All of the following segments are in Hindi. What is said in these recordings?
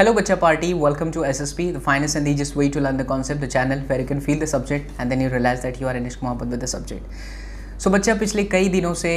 Hello Bacha Party, welcome to SSP, the finest and easiest way to learn the concept, the channel where you can feel the subject and then you realize that you are Anish Mohammed with the subject. So so, बच्चा पिछले कई दिनों से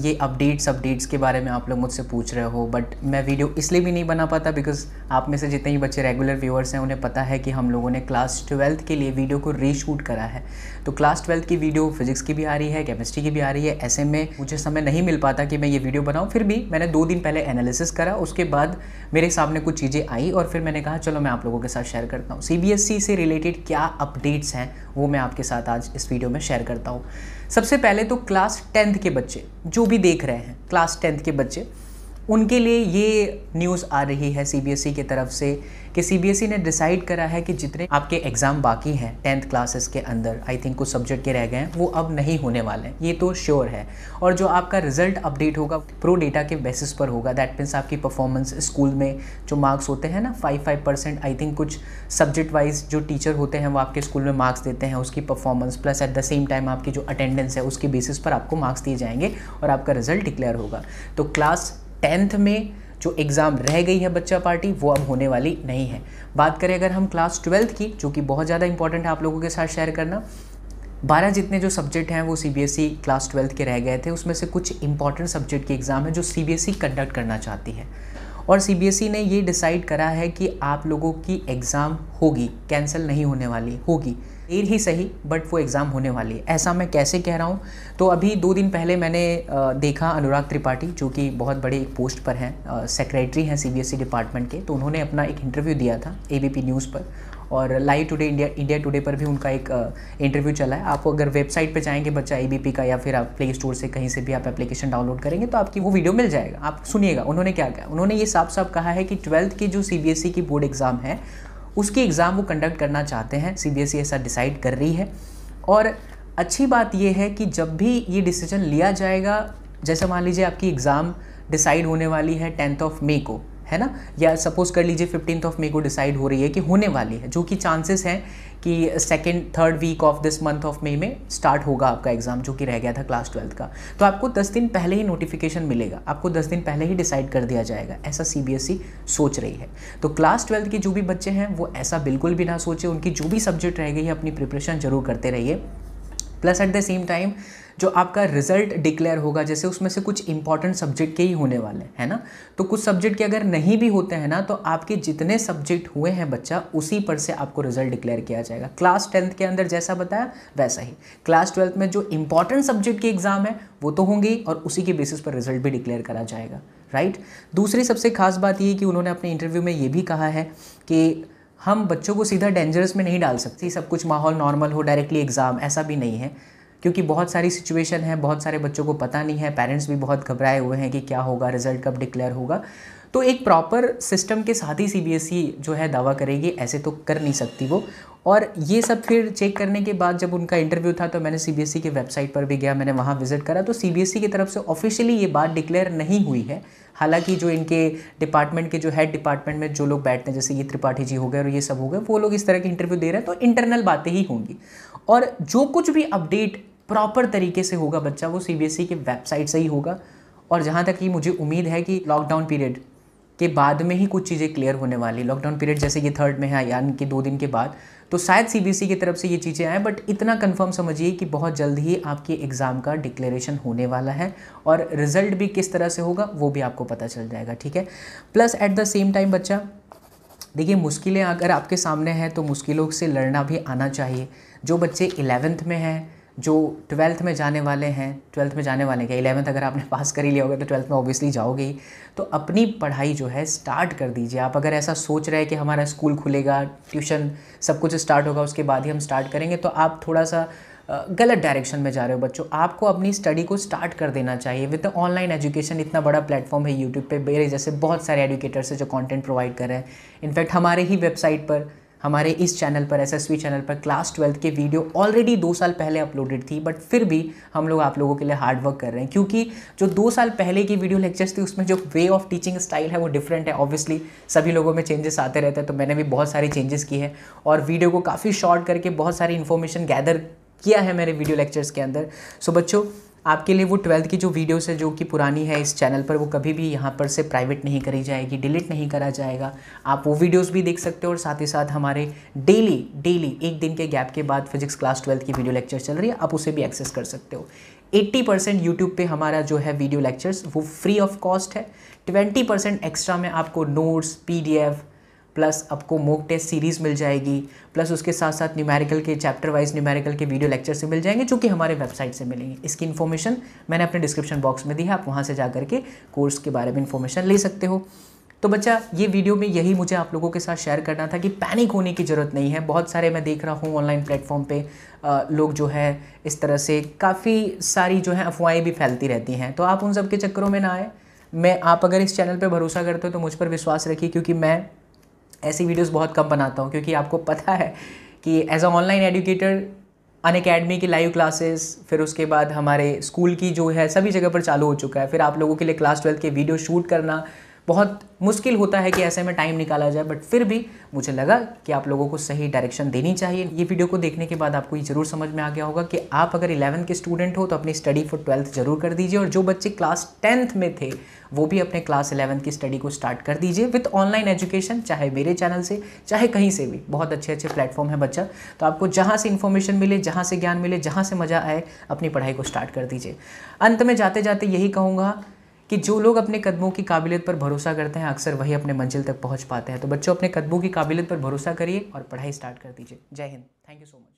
ये अपडेट्स अपडेट्स के बारे में आप लोग मुझसे पूछ रहे हो बट मैं वीडियो इसलिए भी नहीं बना पाता बिकॉज आप में से जितने ही बच्चे रेगुलर व्यूअर्स हैं उन्हें पता है कि हम लोगों ने क्लास ट्वेल्थ के लिए वीडियो को रीशूट करा है तो क्लास ट्वेल्थ की वीडियो फिजिक्स की भी आ रही है केमिस्ट्री की भी आ रही है ऐसे में मुझे समय नहीं मिल पाता कि मैं ये वीडियो बनाऊँ फिर भी मैंने दो दिन पहले एनालिसिस करा उसके बाद मेरे सामने कुछ चीज़ें आई और फिर मैंने कहा चलो मैं आप लोगों के साथ शेयर करता हूँ सी e से रिलेटेड क्या अपडेट्स हैं वो मैं आपके साथ आज इस वीडियो में शेयर करता हूँ सबसे पहले तो क्लास टेंथ के बच्चे जो भी देख रहे हैं क्लास टेंथ के बच्चे उनके लिए ये न्यूज़ आ रही है सीबीएसई e की तरफ से कि सीबीएसई e ने डिसाइड करा है कि जितने आपके एग्ज़ाम बाकी हैं टेंथ क्लासेस के अंदर आई थिंक कुछ सब्जेक्ट के रह गए हैं वो अब नहीं होने वाले हैं ये तो श्योर है और जो आपका रिजल्ट अपडेट होगा प्रो डेटा के बेसिस पर होगा दैट मीन्स आपकी परफॉर्मेंस स्कूल में जो मार्क्स होते हैं ना five five percent I think कुछ सब्जेक्ट वाइज जो टीचर होते हैं वो आपके स्कूल में मार्क्स देते हैं उसकी performance plus at the same time आपकी जो अटेंडेंस है उसके बेसिस पर आपको मार्क्स दिए जाएंगे और आपका रिजल्ट डिक्लेयर होगा तो क्लास टेंथ में जो एग्ज़ाम रह गई है बच्चा पार्टी वो अब होने वाली नहीं है बात करें अगर हम क्लास ट्वेल्थ की जो कि बहुत ज़्यादा इंपॉर्टेंट है आप लोगों के साथ शेयर करना बारह जितने जो सब्जेक्ट हैं वो C B S E class twelfth के रह गए थे उसमें से कुछ इंपॉर्टेंट सब्जेक्ट के एग्ज़ाम हैं जो C B S E conduct करना चाहती है और सी बी एस ई ने ये डिसाइड करा है कि आप लोगों की एग्ज़ाम होगी कैंसिल नहीं होने वाली होगी देर ही सही बट वो एग्ज़ाम होने वाली है ऐसा मैं कैसे कह रहा हूँ तो अभी दो दिन पहले मैंने देखा अनुराग त्रिपाठी जो कि बहुत बड़े एक पोस्ट पर हैं सेक्रेटरी हैं सीबीएसई डिपार्टमेंट e के तो उन्होंने अपना एक इंटरव्यू दिया था एबीपी न्यूज़ पर और live today India India today पर भी उनका एक इंटरव्यू चला है आप अगर वेबसाइट पर जाएंगे बच्चा ए का या फिर आप प्ले स्टोर से कहीं से भी आप एप्लीकेशन डाउनलोड करेंगे तो आपकी वो वीडियो मिल जाएगा आप सुनिएगा उन्होंने क्या कहा उन्होंने ये साफ साफ कहा है कि ट्वेल्थ के जो सी e की बोर्ड एग्ज़ाम है उसकी एग्ज़ाम वो कंडक्ट करना चाहते हैं सी बी एस ई ऐसा डिसाइड कर रही है और अच्छी बात यह है कि जब भी ये डिसीजन लिया जाएगा जैसे मान लीजिए आपकी एग्ज़ाम डिसाइड होने वाली है टेंथ ऑफ मे को है ना या सपोज़ कर लीजिए फिफ्टीन ऑफ मे को डिसाइड हो रही है कि होने वाली है जो कि चांसेस हैं कि second third week of this month of May में स्टार्ट होगा आपका एग्ज़ाम जो कि रह गया था क्लास ट्वेल्थ का तो आपको दस दिन पहले ही नोटिफिकेशन मिलेगा आपको दस दिन पहले ही डिसाइड कर दिया जाएगा ऐसा सी e सोच रही है तो क्लास ट्वेल्थ के जो भी बच्चे हैं वो ऐसा बिल्कुल भी ना सोचे उनकी जो भी सब्जेक्ट रह गई है अपनी प्रिपरेशन जरूर करते रहिए plus at the same time जो आपका रिजल्ट डिक्लेयर होगा जैसे उसमें से कुछ इंपॉर्टेंट सब्जेक्ट के ही होने वाले हैं ना तो कुछ सब्जेक्ट के अगर नहीं भी होते हैं ना तो आपके जितने सब्जेक्ट हुए हैं बच्चा उसी पर से आपको रिजल्ट डिक्लेयर किया जाएगा क्लास टेंथ के अंदर जैसा बताया वैसा ही क्लास ट्वेल्थ में जो इंपॉर्टेंट सब्जेक्ट के एग्ज़ाम है वो तो होंगे और उसी के बेसिस पर रिजल्ट भी डिक्लेयर करा जाएगा राइट दूसरी सबसे खास बात ये कि उन्होंने अपने इंटरव्यू में ये भी कहा है कि हम बच्चों को सीधा डेंजरस में नहीं डाल सकते सब कुछ माहौल नॉर्मल हो डायरेक्टली एग्ज़ाम ऐसा भी नहीं है क्योंकि बहुत सारी सिचुएशन है बहुत सारे बच्चों को पता नहीं है पेरेंट्स भी बहुत घबराए हुए हैं कि क्या होगा रिजल्ट कब डिक्लेयर होगा तो एक प्रॉपर सिस्टम के साथ ही सी e जो है दावा करेगी ऐसे तो कर नहीं सकती वो और ये सब फिर चेक करने के बाद जब उनका इंटरव्यू था तो मैंने सी e के वेबसाइट पर भी गया मैंने वहाँ विजिट करा तो सी e की तरफ से ऑफिशियली ये बात डिक्लेयर नहीं हुई है हालांकि जो इनके डिपार्टमेंट के जो हेड डिपार्टमेंट में जो लोग बैठते हैं जैसे ये त्रिपाठी जी हो गए और ये सब हो गए वो लोग इस तरह के इंटरव्यू दे रहे हैं तो इंटरनल बातें ही होंगी और जो कुछ भी अपडेट प्रॉपर तरीके से होगा बच्चा वो सी e के वेबसाइट से ही होगा और जहाँ तक कि मुझे उम्मीद है कि लॉकडाउन पीरियड के बाद में ही कुछ चीज़ें क्लियर होने वाली लॉकडाउन पीरियड जैसे कि थर्ड में है यानी कि दो दिन के बाद तो शायद सीबीएसई की तरफ से ये चीज़ें आएँ बट इतना कंफर्म समझिए कि बहुत जल्द ही आपके एग्ज़ाम का डिक्लेरेशन होने वाला है और रिजल्ट भी किस तरह से होगा वो भी आपको पता चल जाएगा ठीक है plus at the same time बच्चा देखिए मुश्किलें अगर आपके सामने हैं तो मुश्किलों से लड़ना भी आना चाहिए जो बच्चे इलेवेंथ में हैं जो ट्वेल्थ में जाने वाले हैं ट्वेल्थ में जाने वाले क्या इलेवंथ अगर आपने पास कर ही लिया होगा तो ट्वेल्थ में ऑब्वियसली जाओगे ही तो अपनी पढ़ाई जो है स्टार्ट कर दीजिए आप अगर ऐसा सोच रहे हैं कि हमारा स्कूल खुलेगा ट्यूशन सब कुछ स्टार्ट होगा उसके बाद ही हम स्टार्ट करेंगे तो आप थोड़ा सा गलत डायरेक्शन में जा रहे हो बच्चों आपको अपनी स्टडी को स्टार्ट कर देना चाहिए विद ऑनलाइन एजुकेशन इतना बड़ा प्लेटफॉर्म है यूट्यूब पे मेरे जैसे बहुत सारे एडुकेटर्स हैं जो कंटेंट प्रोवाइड कर रहे हैं इनफैक्ट हमारे ही वेबसाइट पर हमारे इस चैनल पर एस चैनल पर क्लास ट्वेल्थ के वीडियो ऑलरेडी दो साल पहले अपलोडेड थी बट फिर भी हम लोग आप लोगों के लिए हार्ड वर्क कर रहे हैं क्योंकि जो दो साल पहले की वीडियो लेक्चर्स थी उसमें जो वे ऑफ टीचिंग स्टाइल है वो डिफरेंट है ऑब्वियसली सभी लोगों में चेंजेस आते रहते हैं तो मैंने भी बहुत सारे चेंजेस किए हैं और वीडियो को काफ़ी शॉर्ट करके बहुत सारी इन्फॉर्मेशन गैदर किया है मेरे वीडियो लेक्चर्स के अंदर सो बच्चों आपके लिए वो ट्वेल्थ की जो वीडियोस है जो कि पुरानी है इस चैनल पर वो कभी भी यहाँ पर से प्राइवेट नहीं करी जाएगी डिलीट नहीं करा जाएगा आप वो वीडियोस भी देख सकते हो और साथ ही साथ हमारे डेली डेली एक दिन के गैप के बाद फिजिक्स क्लास ट्वेल्थ की वीडियो लेक्चर चल रही है आप उसे भी एक्सेस कर सकते हो 80 परसेंट यूट्यूब पर हमारा जो है वीडियो लेक्चर्स वो फ्री ऑफ कॉस्ट है 20 परसेंट एक्स्ट्रा में आपको नोट्स पीडीएफ प्लस आपको मोक टेस्ट सीरीज़ मिल जाएगी प्लस उसके साथ साथ न्यूमेरिकल के चैप्टर वाइज न्यूमेरिकल के वीडियो लेक्चर से मिल जाएंगे जो कि हमारे वेबसाइट से मिलेंगे इसकी इन्फॉर्मेशन मैंने अपने डिस्क्रिप्शन बॉक्स में दी है आप वहाँ से जा के कोर्स के बारे में इन्फॉर्मेशन ले सकते हो तो बच्चा ये वीडियो में यही मुझे आप लोगों के साथ शेयर करना था कि पैनिक होने की ज़रूरत नहीं है बहुत सारे मैं देख रहा हूँ ऑनलाइन प्लेटफॉर्म पे आ, लोग जो है इस तरह से काफ़ी सारी जो है अफवाहें भी फैलती रहती हैं तो आप उन सब के चक्करों में ना आए मैं आप अगर इस चैनल पर भरोसा करते हो तो मुझ पर विश्वास रखिए क्योंकि मैं ऐसी वीडियोस बहुत कम बनाता हूँ क्योंकि आपको पता है कि as a online educator Unacademy की लाइव क्लासेस फिर उसके बाद हमारे स्कूल की जो है सभी जगह पर चालू हो चुका है फिर आप लोगों के लिए क्लास ट्वेल्थ के वीडियो शूट करना बहुत मुश्किल होता है कि ऐसे में टाइम निकाला जाए बट फिर भी मुझे लगा कि आप लोगों को सही डायरेक्शन देनी चाहिए ये वीडियो को देखने के बाद आपको ये जरूर समझ में आ गया होगा कि आप अगर इलेवन के स्टूडेंट हो तो अपनी स्टडी फॉर ट्वेल्थ जरूर कर दीजिए और जो बच्चे क्लास टेंथ में थे वो भी अपने क्लास इलेवन की स्टडी को स्टार्ट कर दीजिए विथ ऑनलाइन एजुकेशन चाहे मेरे चैनल से चाहे कहीं से भी बहुत अच्छे अच्छे प्लेटफॉर्म है बच्चा तो आपको जहाँ से इन्फॉर्मेशन मिले जहाँ से ज्ञान मिले जहाँ से मज़ा आए अपनी पढ़ाई को स्टार्ट कर दीजिए अंत में जाते जाते यही कहूँगा कि जो लोग अपने कदमों की काबिलियत पर भरोसा करते हैं अक्सर वही अपने मंजिल तक पहुंच पाते हैं तो बच्चों अपने कदमों की काबिलियत पर भरोसा करिए और पढ़ाई स्टार्ट कर दीजिए जय हिंद थैंक यू सो मच